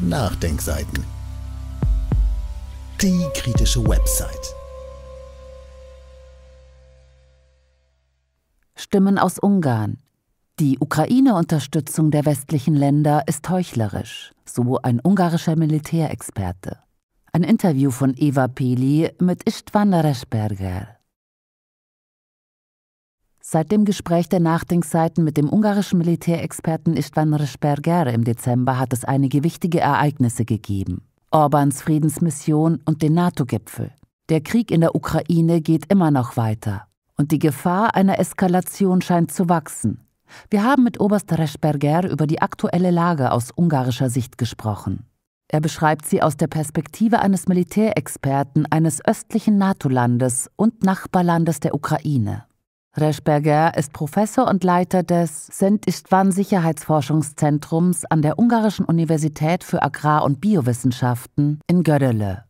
Nachdenkseiten. Die kritische Website. Stimmen aus Ungarn. Die Ukraine-Unterstützung der westlichen Länder ist heuchlerisch, so ein ungarischer Militärexperte. Ein Interview von Eva Peli mit Istvan Reschberger. Seit dem Gespräch der Nachdenkseiten mit dem ungarischen Militärexperten Istvan Resperger im Dezember hat es einige wichtige Ereignisse gegeben. Orbans Friedensmission und den NATO-Gipfel. Der Krieg in der Ukraine geht immer noch weiter. Und die Gefahr einer Eskalation scheint zu wachsen. Wir haben mit Oberst Resperger über die aktuelle Lage aus ungarischer Sicht gesprochen. Er beschreibt sie aus der Perspektive eines Militärexperten eines östlichen NATO-Landes und Nachbarlandes der Ukraine. Reschberger ist Professor und Leiter des St. Istvan Sicherheitsforschungszentrums an der Ungarischen Universität für Agrar- und Biowissenschaften in Gödele.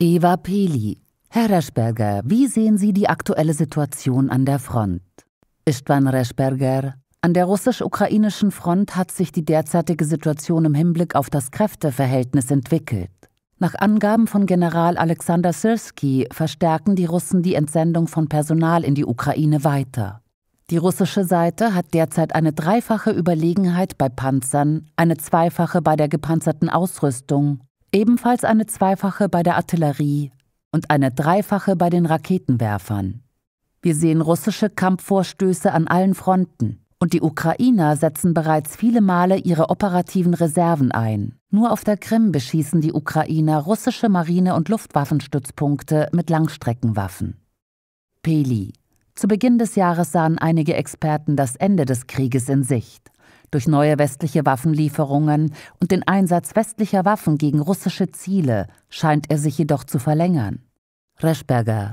Eva Peli. Herr Reschberger, wie sehen Sie die aktuelle Situation an der Front? Istvan Reschberger. An der russisch-ukrainischen Front hat sich die derzeitige Situation im Hinblick auf das Kräfteverhältnis entwickelt. Nach Angaben von General Alexander Sirski verstärken die Russen die Entsendung von Personal in die Ukraine weiter. Die russische Seite hat derzeit eine dreifache Überlegenheit bei Panzern, eine zweifache bei der gepanzerten Ausrüstung, ebenfalls eine zweifache bei der Artillerie und eine dreifache bei den Raketenwerfern. Wir sehen russische Kampfvorstöße an allen Fronten. Und die Ukrainer setzen bereits viele Male ihre operativen Reserven ein. Nur auf der Krim beschießen die Ukrainer russische Marine- und Luftwaffenstützpunkte mit Langstreckenwaffen. Peli. Zu Beginn des Jahres sahen einige Experten das Ende des Krieges in Sicht. Durch neue westliche Waffenlieferungen und den Einsatz westlicher Waffen gegen russische Ziele scheint er sich jedoch zu verlängern. Reschberger.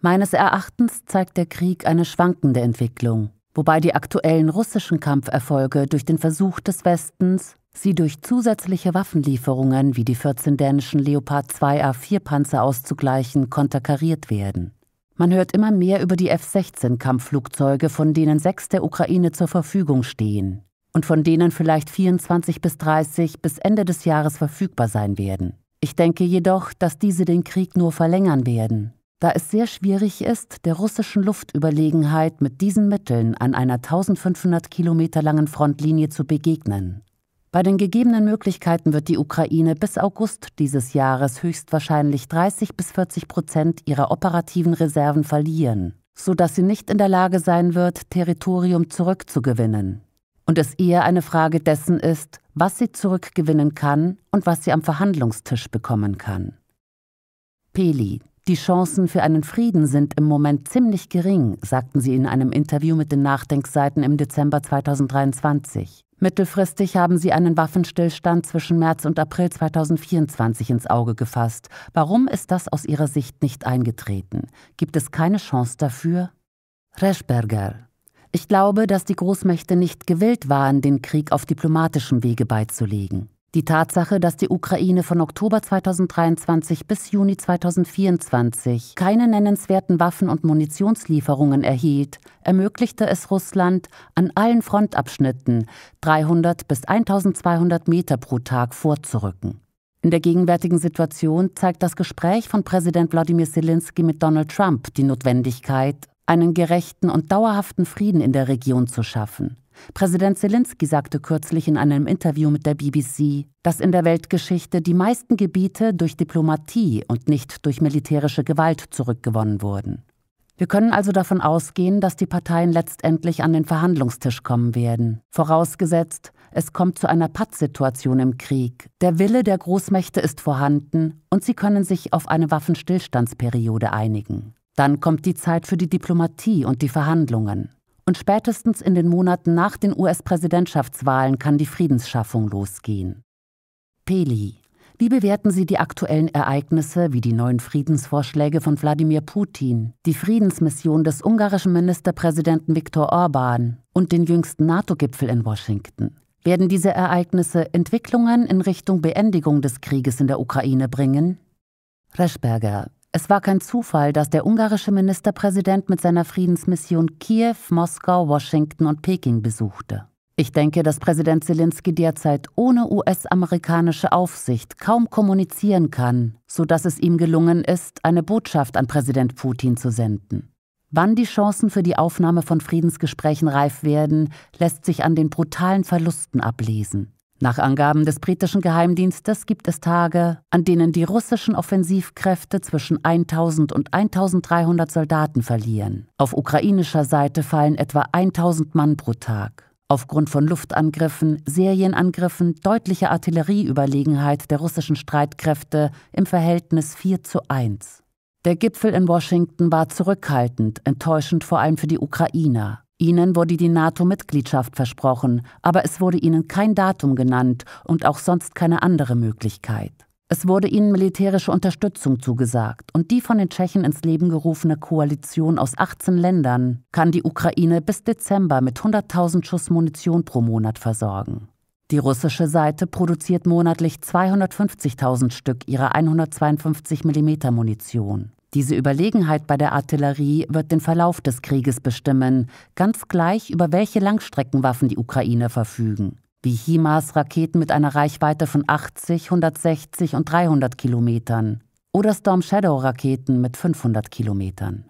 Meines Erachtens zeigt der Krieg eine schwankende Entwicklung wobei die aktuellen russischen Kampferfolge durch den Versuch des Westens, sie durch zusätzliche Waffenlieferungen wie die 14 dänischen Leopard 2A4 Panzer auszugleichen, konterkariert werden. Man hört immer mehr über die F-16 Kampfflugzeuge, von denen sechs der Ukraine zur Verfügung stehen und von denen vielleicht 24 bis 30 bis Ende des Jahres verfügbar sein werden. Ich denke jedoch, dass diese den Krieg nur verlängern werden da es sehr schwierig ist, der russischen Luftüberlegenheit mit diesen Mitteln an einer 1500 Kilometer langen Frontlinie zu begegnen. Bei den gegebenen Möglichkeiten wird die Ukraine bis August dieses Jahres höchstwahrscheinlich 30 bis 40 Prozent ihrer operativen Reserven verlieren, sodass sie nicht in der Lage sein wird, Territorium zurückzugewinnen. Und es eher eine Frage dessen ist, was sie zurückgewinnen kann und was sie am Verhandlungstisch bekommen kann. Peli die Chancen für einen Frieden sind im Moment ziemlich gering, sagten sie in einem Interview mit den Nachdenkseiten im Dezember 2023. Mittelfristig haben sie einen Waffenstillstand zwischen März und April 2024 ins Auge gefasst. Warum ist das aus ihrer Sicht nicht eingetreten? Gibt es keine Chance dafür? Reschberger. Ich glaube, dass die Großmächte nicht gewillt waren, den Krieg auf diplomatischem Wege beizulegen. Die Tatsache, dass die Ukraine von Oktober 2023 bis Juni 2024 keine nennenswerten Waffen- und Munitionslieferungen erhielt, ermöglichte es Russland, an allen Frontabschnitten 300 bis 1200 Meter pro Tag vorzurücken. In der gegenwärtigen Situation zeigt das Gespräch von Präsident Wladimir Zelensky mit Donald Trump die Notwendigkeit, einen gerechten und dauerhaften Frieden in der Region zu schaffen. Präsident Zelensky sagte kürzlich in einem Interview mit der BBC, dass in der Weltgeschichte die meisten Gebiete durch Diplomatie und nicht durch militärische Gewalt zurückgewonnen wurden. Wir können also davon ausgehen, dass die Parteien letztendlich an den Verhandlungstisch kommen werden, vorausgesetzt, es kommt zu einer Pattsituation im Krieg. Der Wille der Großmächte ist vorhanden und sie können sich auf eine Waffenstillstandsperiode einigen. Dann kommt die Zeit für die Diplomatie und die Verhandlungen. Und spätestens in den Monaten nach den US-Präsidentschaftswahlen kann die Friedensschaffung losgehen. Peli, wie bewerten Sie die aktuellen Ereignisse wie die neuen Friedensvorschläge von Wladimir Putin, die Friedensmission des ungarischen Ministerpräsidenten Viktor Orban und den jüngsten NATO-Gipfel in Washington? Werden diese Ereignisse Entwicklungen in Richtung Beendigung des Krieges in der Ukraine bringen? Reschberger, es war kein Zufall, dass der ungarische Ministerpräsident mit seiner Friedensmission Kiew, Moskau, Washington und Peking besuchte. Ich denke, dass Präsident Zelensky derzeit ohne US-amerikanische Aufsicht kaum kommunizieren kann, so dass es ihm gelungen ist, eine Botschaft an Präsident Putin zu senden. Wann die Chancen für die Aufnahme von Friedensgesprächen reif werden, lässt sich an den brutalen Verlusten ablesen. Nach Angaben des britischen Geheimdienstes gibt es Tage, an denen die russischen Offensivkräfte zwischen 1000 und 1300 Soldaten verlieren. Auf ukrainischer Seite fallen etwa 1000 Mann pro Tag. Aufgrund von Luftangriffen, Serienangriffen, deutlicher Artillerieüberlegenheit der russischen Streitkräfte im Verhältnis 4 zu 1. Der Gipfel in Washington war zurückhaltend, enttäuschend vor allem für die Ukrainer. Ihnen wurde die NATO-Mitgliedschaft versprochen, aber es wurde Ihnen kein Datum genannt und auch sonst keine andere Möglichkeit. Es wurde ihnen militärische Unterstützung zugesagt und die von den Tschechen ins Leben gerufene Koalition aus 18 Ländern kann die Ukraine bis Dezember mit 100.000 Schuss Munition pro Monat versorgen. Die russische Seite produziert monatlich 250.000 Stück ihrer 152 mm Munition. Diese Überlegenheit bei der Artillerie wird den Verlauf des Krieges bestimmen, ganz gleich über welche Langstreckenwaffen die Ukraine verfügen, wie HIMARS Raketen mit einer Reichweite von 80, 160 und 300 Kilometern oder Storm Shadow Raketen mit 500 Kilometern.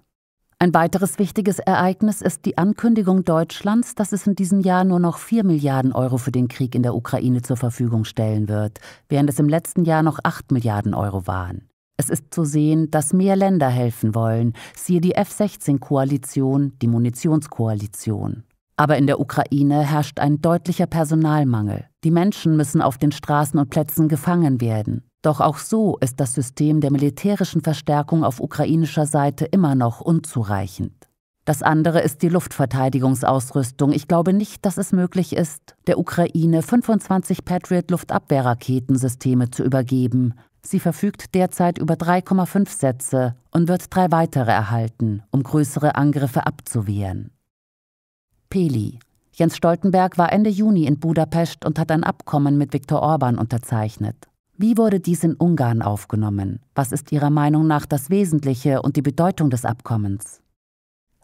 Ein weiteres wichtiges Ereignis ist die Ankündigung Deutschlands, dass es in diesem Jahr nur noch 4 Milliarden Euro für den Krieg in der Ukraine zur Verfügung stellen wird, während es im letzten Jahr noch 8 Milliarden Euro waren. Es ist zu sehen, dass mehr Länder helfen wollen, siehe die F-16-Koalition, die Munitionskoalition. Aber in der Ukraine herrscht ein deutlicher Personalmangel. Die Menschen müssen auf den Straßen und Plätzen gefangen werden. Doch auch so ist das System der militärischen Verstärkung auf ukrainischer Seite immer noch unzureichend. Das andere ist die Luftverteidigungsausrüstung. Ich glaube nicht, dass es möglich ist, der Ukraine 25 Patriot Luftabwehrraketensysteme zu übergeben, Sie verfügt derzeit über 3,5 Sätze und wird drei weitere erhalten, um größere Angriffe abzuwehren. Peli. Jens Stoltenberg war Ende Juni in Budapest und hat ein Abkommen mit Viktor Orban unterzeichnet. Wie wurde dies in Ungarn aufgenommen? Was ist Ihrer Meinung nach das Wesentliche und die Bedeutung des Abkommens?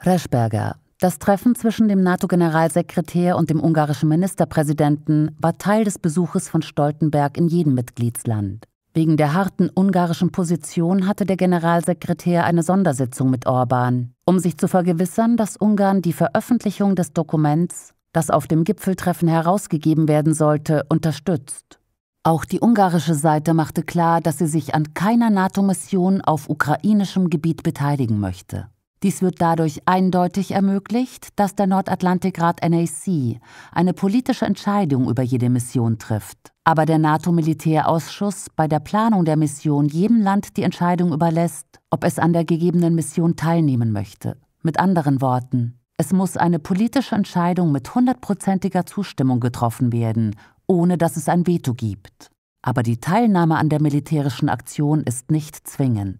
Reschberger. Das Treffen zwischen dem NATO-Generalsekretär und dem ungarischen Ministerpräsidenten war Teil des Besuches von Stoltenberg in jedem Mitgliedsland. Wegen der harten ungarischen Position hatte der Generalsekretär eine Sondersitzung mit Orban, um sich zu vergewissern, dass Ungarn die Veröffentlichung des Dokuments, das auf dem Gipfeltreffen herausgegeben werden sollte, unterstützt. Auch die ungarische Seite machte klar, dass sie sich an keiner NATO-Mission auf ukrainischem Gebiet beteiligen möchte. Dies wird dadurch eindeutig ermöglicht, dass der Nordatlantikrat NAC eine politische Entscheidung über jede Mission trifft, aber der NATO-Militärausschuss bei der Planung der Mission jedem Land die Entscheidung überlässt, ob es an der gegebenen Mission teilnehmen möchte. Mit anderen Worten, es muss eine politische Entscheidung mit hundertprozentiger Zustimmung getroffen werden, ohne dass es ein Veto gibt. Aber die Teilnahme an der militärischen Aktion ist nicht zwingend.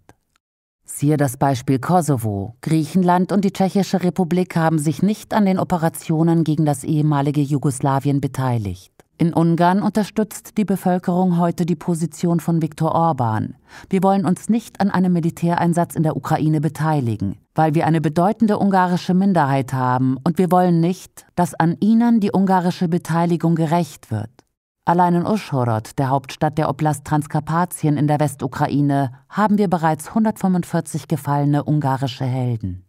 Siehe das Beispiel Kosovo. Griechenland und die Tschechische Republik haben sich nicht an den Operationen gegen das ehemalige Jugoslawien beteiligt. In Ungarn unterstützt die Bevölkerung heute die Position von Viktor Orban. Wir wollen uns nicht an einem Militäreinsatz in der Ukraine beteiligen, weil wir eine bedeutende ungarische Minderheit haben und wir wollen nicht, dass an ihnen die ungarische Beteiligung gerecht wird. Allein in Uschhorod, der Hauptstadt der Oblast Transkarpatien in der Westukraine, haben wir bereits 145 gefallene ungarische Helden.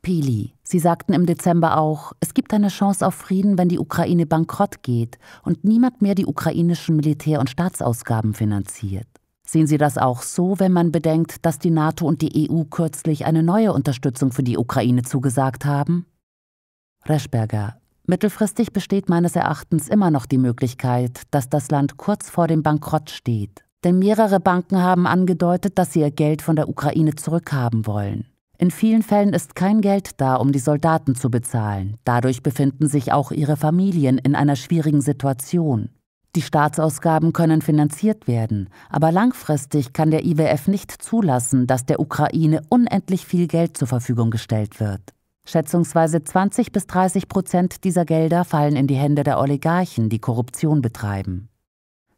Pili, Sie sagten im Dezember auch, es gibt eine Chance auf Frieden, wenn die Ukraine bankrott geht und niemand mehr die ukrainischen Militär- und Staatsausgaben finanziert. Sehen Sie das auch so, wenn man bedenkt, dass die NATO und die EU kürzlich eine neue Unterstützung für die Ukraine zugesagt haben? Reschberger, Mittelfristig besteht meines Erachtens immer noch die Möglichkeit, dass das Land kurz vor dem Bankrott steht. Denn mehrere Banken haben angedeutet, dass sie ihr Geld von der Ukraine zurückhaben wollen. In vielen Fällen ist kein Geld da, um die Soldaten zu bezahlen. Dadurch befinden sich auch ihre Familien in einer schwierigen Situation. Die Staatsausgaben können finanziert werden, aber langfristig kann der IWF nicht zulassen, dass der Ukraine unendlich viel Geld zur Verfügung gestellt wird. Schätzungsweise 20 bis 30 Prozent dieser Gelder fallen in die Hände der Oligarchen, die Korruption betreiben.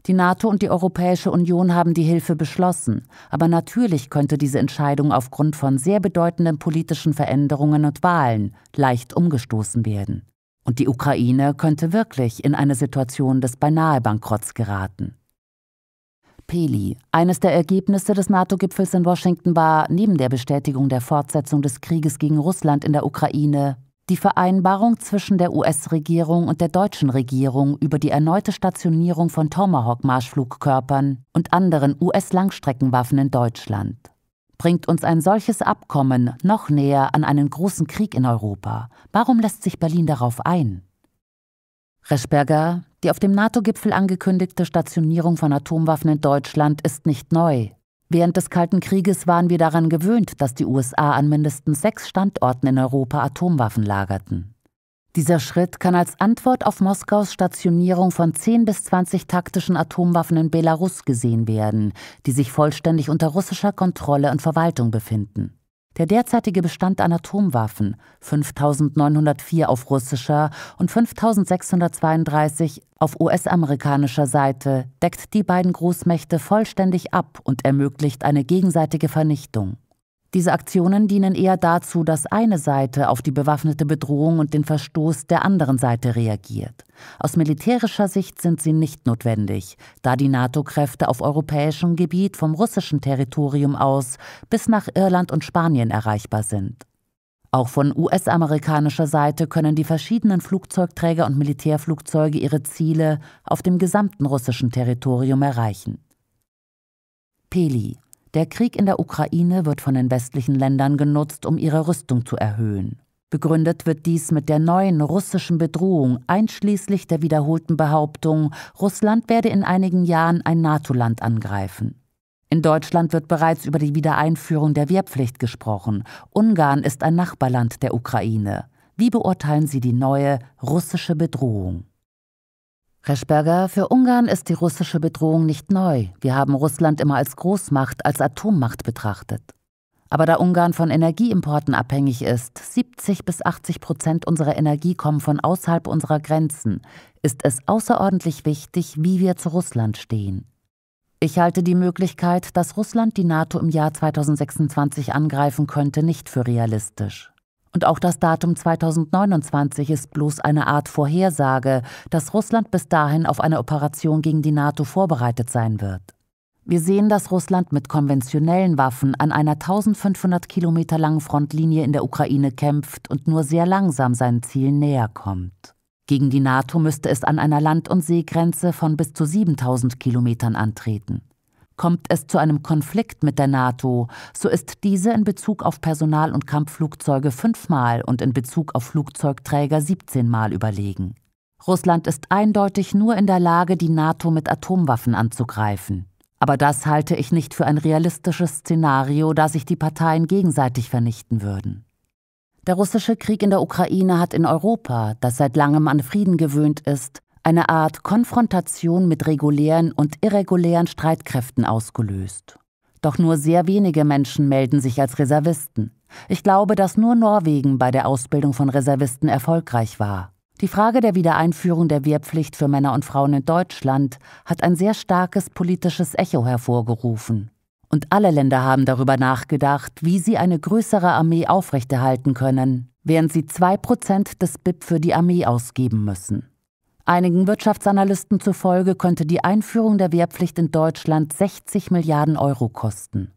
Die NATO und die Europäische Union haben die Hilfe beschlossen, aber natürlich könnte diese Entscheidung aufgrund von sehr bedeutenden politischen Veränderungen und Wahlen leicht umgestoßen werden. Und die Ukraine könnte wirklich in eine Situation des beinahe Bankrotts geraten. Peli. Eines der Ergebnisse des NATO-Gipfels in Washington war, neben der Bestätigung der Fortsetzung des Krieges gegen Russland in der Ukraine, die Vereinbarung zwischen der US-Regierung und der deutschen Regierung über die erneute Stationierung von Tomahawk-Marschflugkörpern und anderen US-Langstreckenwaffen in Deutschland. Bringt uns ein solches Abkommen noch näher an einen großen Krieg in Europa? Warum lässt sich Berlin darauf ein? Reschberger, die auf dem NATO-Gipfel angekündigte Stationierung von Atomwaffen in Deutschland ist nicht neu. Während des Kalten Krieges waren wir daran gewöhnt, dass die USA an mindestens sechs Standorten in Europa Atomwaffen lagerten. Dieser Schritt kann als Antwort auf Moskaus Stationierung von 10 bis 20 taktischen Atomwaffen in Belarus gesehen werden, die sich vollständig unter russischer Kontrolle und Verwaltung befinden. Der derzeitige Bestand an Atomwaffen 5904 auf russischer und 5632 auf US-amerikanischer Seite deckt die beiden Großmächte vollständig ab und ermöglicht eine gegenseitige Vernichtung. Diese Aktionen dienen eher dazu, dass eine Seite auf die bewaffnete Bedrohung und den Verstoß der anderen Seite reagiert. Aus militärischer Sicht sind sie nicht notwendig, da die NATO-Kräfte auf europäischem Gebiet vom russischen Territorium aus bis nach Irland und Spanien erreichbar sind. Auch von US-amerikanischer Seite können die verschiedenen Flugzeugträger und Militärflugzeuge ihre Ziele auf dem gesamten russischen Territorium erreichen. Peli der Krieg in der Ukraine wird von den westlichen Ländern genutzt, um ihre Rüstung zu erhöhen. Begründet wird dies mit der neuen russischen Bedrohung, einschließlich der wiederholten Behauptung, Russland werde in einigen Jahren ein NATO-Land angreifen. In Deutschland wird bereits über die Wiedereinführung der Wehrpflicht gesprochen. Ungarn ist ein Nachbarland der Ukraine. Wie beurteilen Sie die neue russische Bedrohung? Reschberger, für Ungarn ist die russische Bedrohung nicht neu. Wir haben Russland immer als Großmacht, als Atommacht betrachtet. Aber da Ungarn von Energieimporten abhängig ist, 70 bis 80 Prozent unserer Energie kommen von außerhalb unserer Grenzen, ist es außerordentlich wichtig, wie wir zu Russland stehen. Ich halte die Möglichkeit, dass Russland die NATO im Jahr 2026 angreifen könnte, nicht für realistisch. Und auch das Datum 2029 ist bloß eine Art Vorhersage, dass Russland bis dahin auf eine Operation gegen die NATO vorbereitet sein wird. Wir sehen, dass Russland mit konventionellen Waffen an einer 1500 Kilometer langen Frontlinie in der Ukraine kämpft und nur sehr langsam seinen Zielen näher kommt. Gegen die NATO müsste es an einer Land- und Seegrenze von bis zu 7000 Kilometern antreten. Kommt es zu einem Konflikt mit der NATO, so ist diese in Bezug auf Personal- und Kampfflugzeuge fünfmal und in Bezug auf Flugzeugträger 17 Mal überlegen. Russland ist eindeutig nur in der Lage, die NATO mit Atomwaffen anzugreifen. Aber das halte ich nicht für ein realistisches Szenario, da sich die Parteien gegenseitig vernichten würden. Der russische Krieg in der Ukraine hat in Europa, das seit langem an Frieden gewöhnt ist, eine Art Konfrontation mit regulären und irregulären Streitkräften ausgelöst. Doch nur sehr wenige Menschen melden sich als Reservisten. Ich glaube, dass nur Norwegen bei der Ausbildung von Reservisten erfolgreich war. Die Frage der Wiedereinführung der Wehrpflicht für Männer und Frauen in Deutschland hat ein sehr starkes politisches Echo hervorgerufen. Und alle Länder haben darüber nachgedacht, wie sie eine größere Armee aufrechterhalten können, während sie 2% des BIP für die Armee ausgeben müssen. Einigen Wirtschaftsanalysten zufolge könnte die Einführung der Wehrpflicht in Deutschland 60 Milliarden Euro kosten.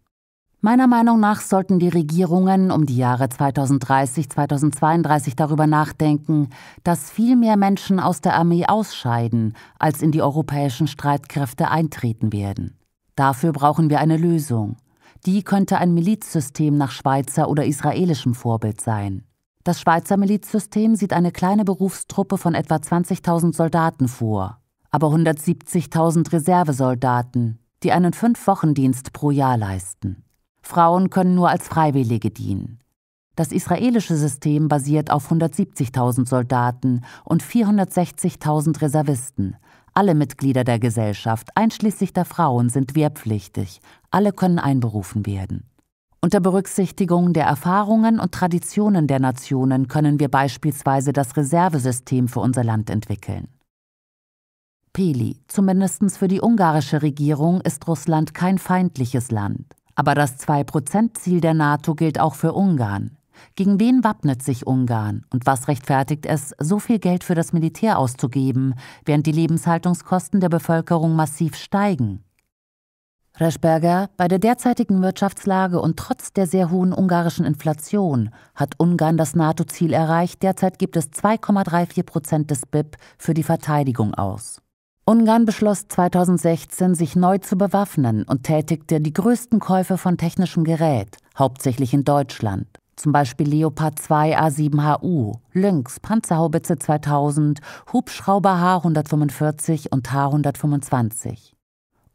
Meiner Meinung nach sollten die Regierungen um die Jahre 2030, 2032 darüber nachdenken, dass viel mehr Menschen aus der Armee ausscheiden, als in die europäischen Streitkräfte eintreten werden. Dafür brauchen wir eine Lösung. Die könnte ein Milizsystem nach Schweizer oder israelischem Vorbild sein. Das Schweizer Milizsystem sieht eine kleine Berufstruppe von etwa 20.000 Soldaten vor, aber 170.000 Reservesoldaten, die einen fünf wochendienst pro Jahr leisten. Frauen können nur als Freiwillige dienen. Das israelische System basiert auf 170.000 Soldaten und 460.000 Reservisten. Alle Mitglieder der Gesellschaft, einschließlich der Frauen, sind wehrpflichtig. Alle können einberufen werden. Unter Berücksichtigung der Erfahrungen und Traditionen der Nationen können wir beispielsweise das Reservesystem für unser Land entwickeln. Peli, zumindest für die ungarische Regierung ist Russland kein feindliches Land. Aber das 2-Prozent-Ziel der NATO gilt auch für Ungarn. Gegen wen wappnet sich Ungarn und was rechtfertigt es, so viel Geld für das Militär auszugeben, während die Lebenshaltungskosten der Bevölkerung massiv steigen? Reschberger, bei der derzeitigen Wirtschaftslage und trotz der sehr hohen ungarischen Inflation hat Ungarn das NATO-Ziel erreicht. Derzeit gibt es 2,34 Prozent des BIP für die Verteidigung aus. Ungarn beschloss 2016, sich neu zu bewaffnen und tätigte die größten Käufe von technischem Gerät, hauptsächlich in Deutschland. Zum Beispiel Leopard 2 A7HU, Lynx, Panzerhaubitze 2000, Hubschrauber H145 und H125.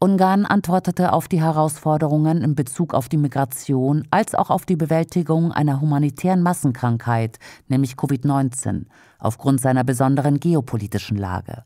Ungarn antwortete auf die Herausforderungen in Bezug auf die Migration als auch auf die Bewältigung einer humanitären Massenkrankheit, nämlich Covid-19, aufgrund seiner besonderen geopolitischen Lage.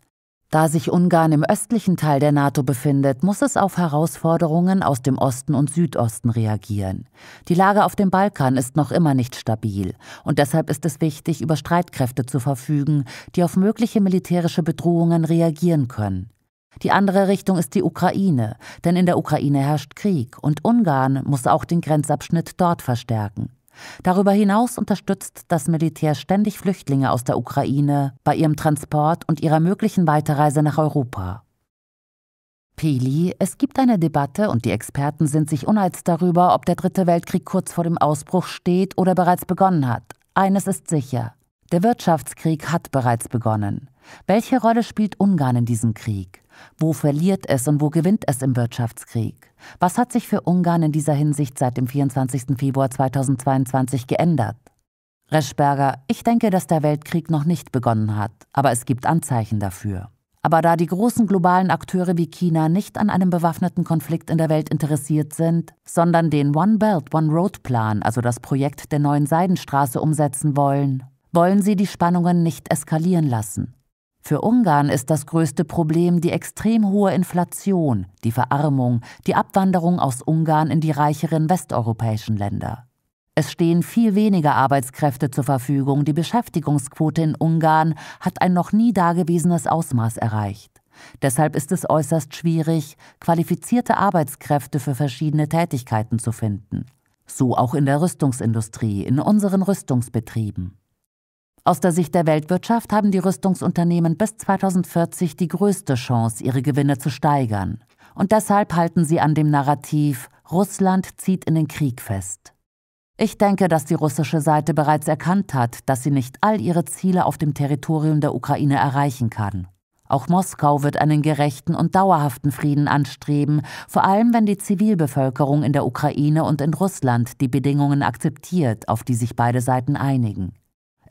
Da sich Ungarn im östlichen Teil der NATO befindet, muss es auf Herausforderungen aus dem Osten und Südosten reagieren. Die Lage auf dem Balkan ist noch immer nicht stabil und deshalb ist es wichtig, über Streitkräfte zu verfügen, die auf mögliche militärische Bedrohungen reagieren können. Die andere Richtung ist die Ukraine, denn in der Ukraine herrscht Krieg und Ungarn muss auch den Grenzabschnitt dort verstärken. Darüber hinaus unterstützt das Militär ständig Flüchtlinge aus der Ukraine bei ihrem Transport und ihrer möglichen Weiterreise nach Europa. Peli, es gibt eine Debatte und die Experten sind sich uneins darüber, ob der Dritte Weltkrieg kurz vor dem Ausbruch steht oder bereits begonnen hat. Eines ist sicher. Der Wirtschaftskrieg hat bereits begonnen. Welche Rolle spielt Ungarn in diesem Krieg? Wo verliert es und wo gewinnt es im Wirtschaftskrieg? Was hat sich für Ungarn in dieser Hinsicht seit dem 24. Februar 2022 geändert? Reschberger, ich denke, dass der Weltkrieg noch nicht begonnen hat, aber es gibt Anzeichen dafür. Aber da die großen globalen Akteure wie China nicht an einem bewaffneten Konflikt in der Welt interessiert sind, sondern den One Belt, One Road Plan, also das Projekt der neuen Seidenstraße, umsetzen wollen, wollen sie die Spannungen nicht eskalieren lassen. Für Ungarn ist das größte Problem die extrem hohe Inflation, die Verarmung, die Abwanderung aus Ungarn in die reicheren westeuropäischen Länder. Es stehen viel weniger Arbeitskräfte zur Verfügung, die Beschäftigungsquote in Ungarn hat ein noch nie dagewesenes Ausmaß erreicht. Deshalb ist es äußerst schwierig, qualifizierte Arbeitskräfte für verschiedene Tätigkeiten zu finden. So auch in der Rüstungsindustrie, in unseren Rüstungsbetrieben. Aus der Sicht der Weltwirtschaft haben die Rüstungsunternehmen bis 2040 die größte Chance, ihre Gewinne zu steigern. Und deshalb halten sie an dem Narrativ, Russland zieht in den Krieg fest. Ich denke, dass die russische Seite bereits erkannt hat, dass sie nicht all ihre Ziele auf dem Territorium der Ukraine erreichen kann. Auch Moskau wird einen gerechten und dauerhaften Frieden anstreben, vor allem wenn die Zivilbevölkerung in der Ukraine und in Russland die Bedingungen akzeptiert, auf die sich beide Seiten einigen.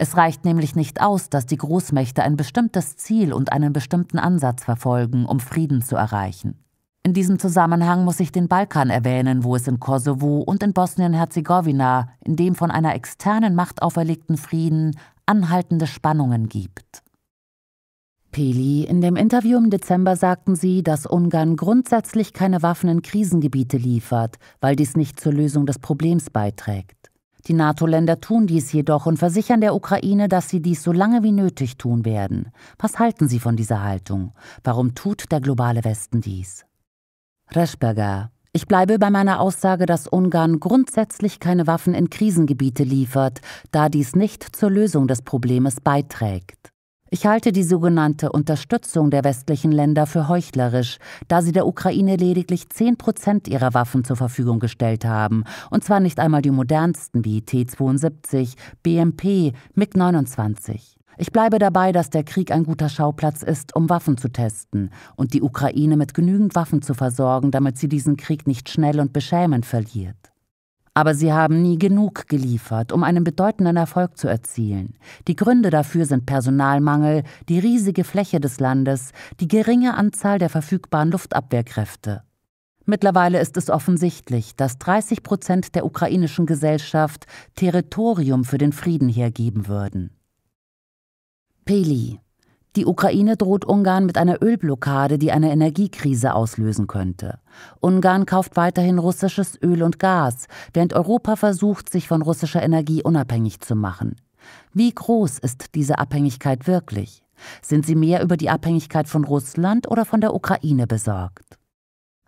Es reicht nämlich nicht aus, dass die Großmächte ein bestimmtes Ziel und einen bestimmten Ansatz verfolgen, um Frieden zu erreichen. In diesem Zusammenhang muss ich den Balkan erwähnen, wo es in Kosovo und in Bosnien-Herzegowina, in dem von einer externen Macht auferlegten Frieden, anhaltende Spannungen gibt. Peli, in dem Interview im Dezember sagten Sie, dass Ungarn grundsätzlich keine Waffen in Krisengebiete liefert, weil dies nicht zur Lösung des Problems beiträgt. Die NATO-Länder tun dies jedoch und versichern der Ukraine, dass sie dies so lange wie nötig tun werden. Was halten Sie von dieser Haltung? Warum tut der globale Westen dies? Reschberger, ich bleibe bei meiner Aussage, dass Ungarn grundsätzlich keine Waffen in Krisengebiete liefert, da dies nicht zur Lösung des Problems beiträgt. Ich halte die sogenannte Unterstützung der westlichen Länder für heuchlerisch, da sie der Ukraine lediglich 10 Prozent ihrer Waffen zur Verfügung gestellt haben, und zwar nicht einmal die modernsten wie T-72, BMP, MiG-29. Ich bleibe dabei, dass der Krieg ein guter Schauplatz ist, um Waffen zu testen und die Ukraine mit genügend Waffen zu versorgen, damit sie diesen Krieg nicht schnell und beschämend verliert. Aber sie haben nie genug geliefert, um einen bedeutenden Erfolg zu erzielen. Die Gründe dafür sind Personalmangel, die riesige Fläche des Landes, die geringe Anzahl der verfügbaren Luftabwehrkräfte. Mittlerweile ist es offensichtlich, dass 30 Prozent der ukrainischen Gesellschaft Territorium für den Frieden hergeben würden. Peli die Ukraine droht Ungarn mit einer Ölblockade, die eine Energiekrise auslösen könnte. Ungarn kauft weiterhin russisches Öl und Gas, während Europa versucht, sich von russischer Energie unabhängig zu machen. Wie groß ist diese Abhängigkeit wirklich? Sind Sie mehr über die Abhängigkeit von Russland oder von der Ukraine besorgt?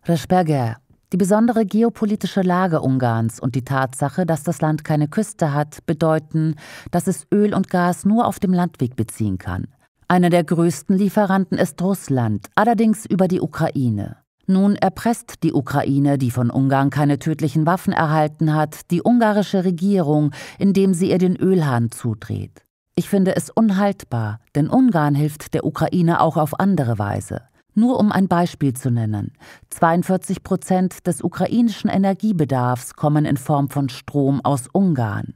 Resperger, die besondere geopolitische Lage Ungarns und die Tatsache, dass das Land keine Küste hat, bedeuten, dass es Öl und Gas nur auf dem Landweg beziehen kann. Einer der größten Lieferanten ist Russland, allerdings über die Ukraine. Nun erpresst die Ukraine, die von Ungarn keine tödlichen Waffen erhalten hat, die ungarische Regierung, indem sie ihr den Ölhahn zudreht. Ich finde es unhaltbar, denn Ungarn hilft der Ukraine auch auf andere Weise. Nur um ein Beispiel zu nennen. 42 Prozent des ukrainischen Energiebedarfs kommen in Form von Strom aus Ungarn.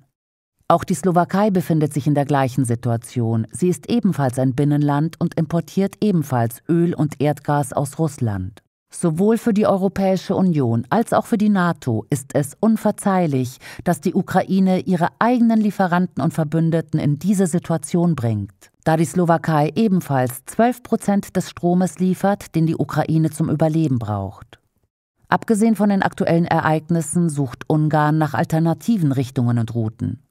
Auch die Slowakei befindet sich in der gleichen Situation. Sie ist ebenfalls ein Binnenland und importiert ebenfalls Öl und Erdgas aus Russland. Sowohl für die Europäische Union als auch für die NATO ist es unverzeihlich, dass die Ukraine ihre eigenen Lieferanten und Verbündeten in diese Situation bringt, da die Slowakei ebenfalls 12 Prozent des Stromes liefert, den die Ukraine zum Überleben braucht. Abgesehen von den aktuellen Ereignissen sucht Ungarn nach alternativen Richtungen und Routen.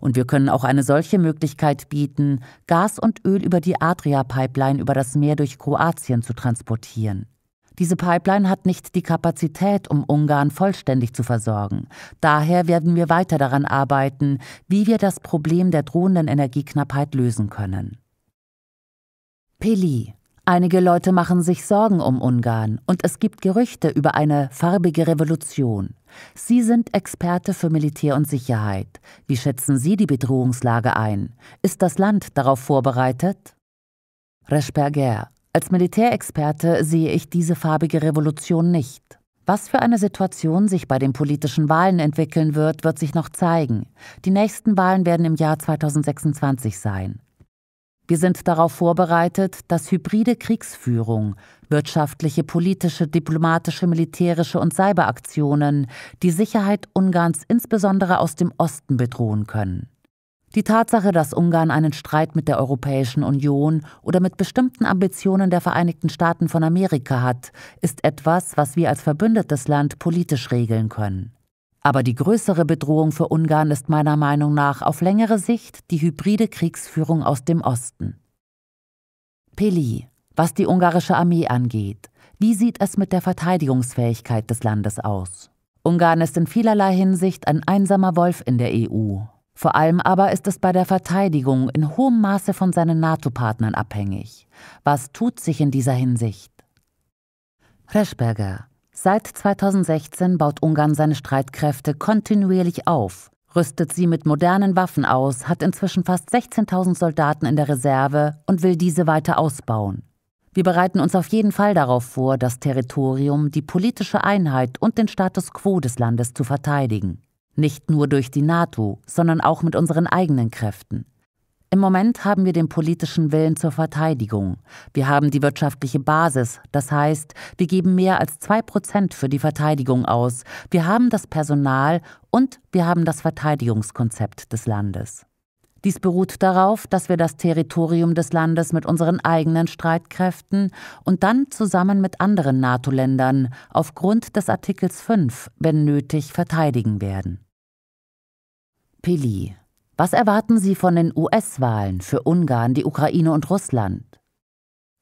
Und wir können auch eine solche Möglichkeit bieten, Gas und Öl über die Adria-Pipeline über das Meer durch Kroatien zu transportieren. Diese Pipeline hat nicht die Kapazität, um Ungarn vollständig zu versorgen. Daher werden wir weiter daran arbeiten, wie wir das Problem der drohenden Energieknappheit lösen können. Peli. Einige Leute machen sich Sorgen um Ungarn und es gibt Gerüchte über eine farbige Revolution. Sie sind Experte für Militär und Sicherheit. Wie schätzen Sie die Bedrohungslage ein? Ist das Land darauf vorbereitet? Resperger, als Militärexperte sehe ich diese farbige Revolution nicht. Was für eine Situation sich bei den politischen Wahlen entwickeln wird, wird sich noch zeigen. Die nächsten Wahlen werden im Jahr 2026 sein. Wir sind darauf vorbereitet, dass hybride Kriegsführung, wirtschaftliche, politische, diplomatische, militärische und Cyberaktionen die Sicherheit Ungarns insbesondere aus dem Osten bedrohen können. Die Tatsache, dass Ungarn einen Streit mit der Europäischen Union oder mit bestimmten Ambitionen der Vereinigten Staaten von Amerika hat, ist etwas, was wir als verbündetes Land politisch regeln können. Aber die größere Bedrohung für Ungarn ist meiner Meinung nach auf längere Sicht die hybride Kriegsführung aus dem Osten. Peli was die ungarische Armee angeht, wie sieht es mit der Verteidigungsfähigkeit des Landes aus? Ungarn ist in vielerlei Hinsicht ein einsamer Wolf in der EU. Vor allem aber ist es bei der Verteidigung in hohem Maße von seinen NATO-Partnern abhängig. Was tut sich in dieser Hinsicht? Reschberger. Seit 2016 baut Ungarn seine Streitkräfte kontinuierlich auf, rüstet sie mit modernen Waffen aus, hat inzwischen fast 16.000 Soldaten in der Reserve und will diese weiter ausbauen. Wir bereiten uns auf jeden Fall darauf vor, das Territorium, die politische Einheit und den Status quo des Landes zu verteidigen. Nicht nur durch die NATO, sondern auch mit unseren eigenen Kräften. Im Moment haben wir den politischen Willen zur Verteidigung. Wir haben die wirtschaftliche Basis, das heißt, wir geben mehr als 2% für die Verteidigung aus. Wir haben das Personal und wir haben das Verteidigungskonzept des Landes. Dies beruht darauf, dass wir das Territorium des Landes mit unseren eigenen Streitkräften und dann zusammen mit anderen NATO-Ländern aufgrund des Artikels 5, wenn nötig, verteidigen werden. Pili. Was erwarten Sie von den US-Wahlen für Ungarn, die Ukraine und Russland?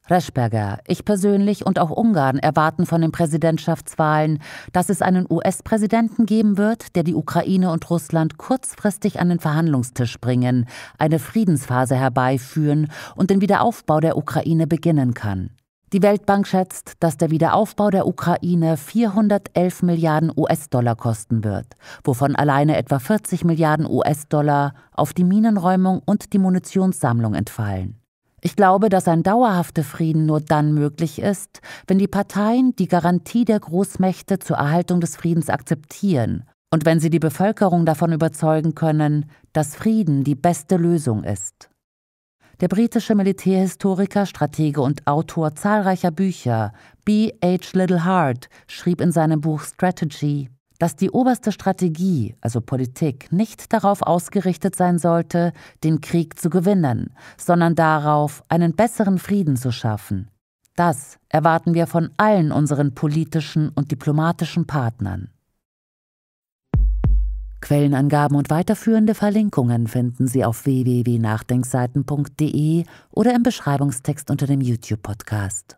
Reschberger, ich persönlich und auch Ungarn erwarten von den Präsidentschaftswahlen, dass es einen US-Präsidenten geben wird, der die Ukraine und Russland kurzfristig an den Verhandlungstisch bringen, eine Friedensphase herbeiführen und den Wiederaufbau der Ukraine beginnen kann. Die Weltbank schätzt, dass der Wiederaufbau der Ukraine 411 Milliarden US-Dollar kosten wird, wovon alleine etwa 40 Milliarden US-Dollar auf die Minenräumung und die Munitionssammlung entfallen. Ich glaube, dass ein dauerhafter Frieden nur dann möglich ist, wenn die Parteien die Garantie der Großmächte zur Erhaltung des Friedens akzeptieren und wenn sie die Bevölkerung davon überzeugen können, dass Frieden die beste Lösung ist. Der britische Militärhistoriker, Stratege und Autor zahlreicher Bücher, B. H. Little Hart, schrieb in seinem Buch Strategy: dass die oberste Strategie, also Politik, nicht darauf ausgerichtet sein sollte, den Krieg zu gewinnen, sondern darauf, einen besseren Frieden zu schaffen. Das erwarten wir von allen unseren politischen und diplomatischen Partnern. Quellenangaben und weiterführende Verlinkungen finden Sie auf www.nachdenkseiten.de oder im Beschreibungstext unter dem YouTube-Podcast.